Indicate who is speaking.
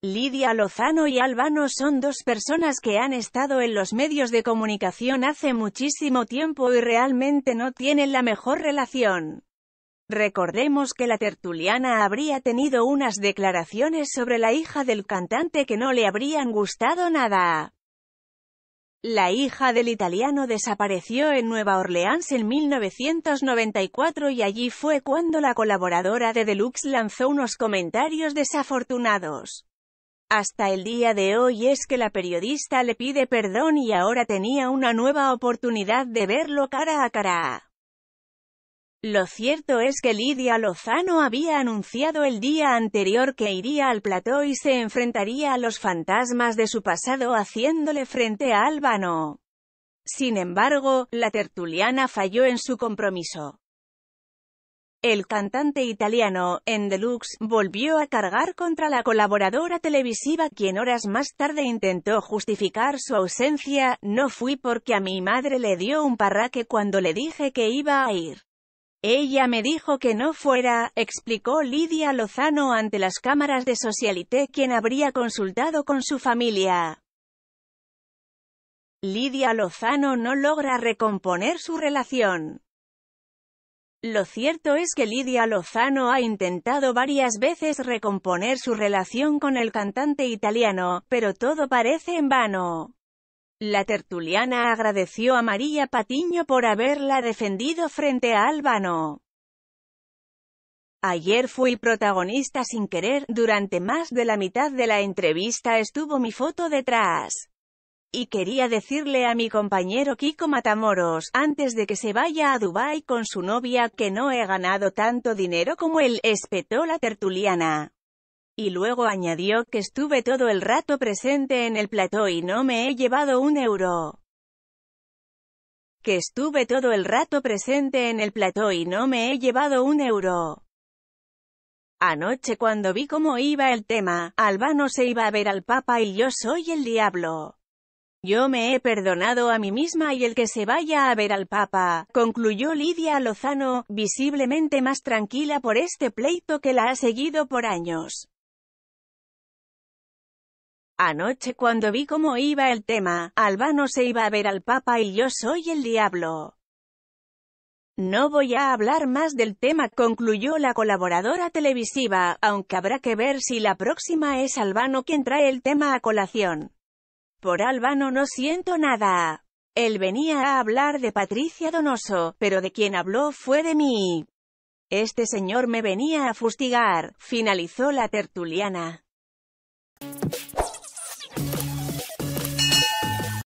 Speaker 1: Lidia Lozano y Albano son dos personas que han estado en los medios de comunicación hace muchísimo tiempo y realmente no tienen la mejor relación. Recordemos que la tertuliana habría tenido unas declaraciones sobre la hija del cantante que no le habrían gustado nada. La hija del italiano desapareció en Nueva Orleans en 1994 y allí fue cuando la colaboradora de Deluxe lanzó unos comentarios desafortunados. Hasta el día de hoy es que la periodista le pide perdón y ahora tenía una nueva oportunidad de verlo cara a cara. Lo cierto es que Lidia Lozano había anunciado el día anterior que iría al plató y se enfrentaría a los fantasmas de su pasado haciéndole frente a Álvaro. Sin embargo, la tertuliana falló en su compromiso. El cantante italiano, en Deluxe, volvió a cargar contra la colaboradora televisiva quien horas más tarde intentó justificar su ausencia, no fui porque a mi madre le dio un parraque cuando le dije que iba a ir. Ella me dijo que no fuera, explicó Lidia Lozano ante las cámaras de Socialité quien habría consultado con su familia. Lidia Lozano no logra recomponer su relación. Lo cierto es que Lidia Lozano ha intentado varias veces recomponer su relación con el cantante italiano, pero todo parece en vano. La tertuliana agradeció a María Patiño por haberla defendido frente a Álvaro. Ayer fui protagonista sin querer, durante más de la mitad de la entrevista estuvo mi foto detrás. Y quería decirle a mi compañero Kiko Matamoros, antes de que se vaya a Dubái con su novia, que no he ganado tanto dinero como él, espetó la tertuliana. Y luego añadió que estuve todo el rato presente en el plató y no me he llevado un euro. Que estuve todo el rato presente en el plató y no me he llevado un euro. Anoche cuando vi cómo iba el tema, Albano se iba a ver al Papa y yo soy el diablo. Yo me he perdonado a mí misma y el que se vaya a ver al Papa, concluyó Lidia Lozano, visiblemente más tranquila por este pleito que la ha seguido por años. Anoche cuando vi cómo iba el tema, Albano se iba a ver al Papa y yo soy el diablo. No voy a hablar más del tema, concluyó la colaboradora televisiva, aunque habrá que ver si la próxima es Albano quien trae el tema a colación. Por Albano no siento nada. Él venía a hablar de Patricia Donoso, pero de quien habló fue de mí. Este señor me venía a fustigar, finalizó la tertuliana.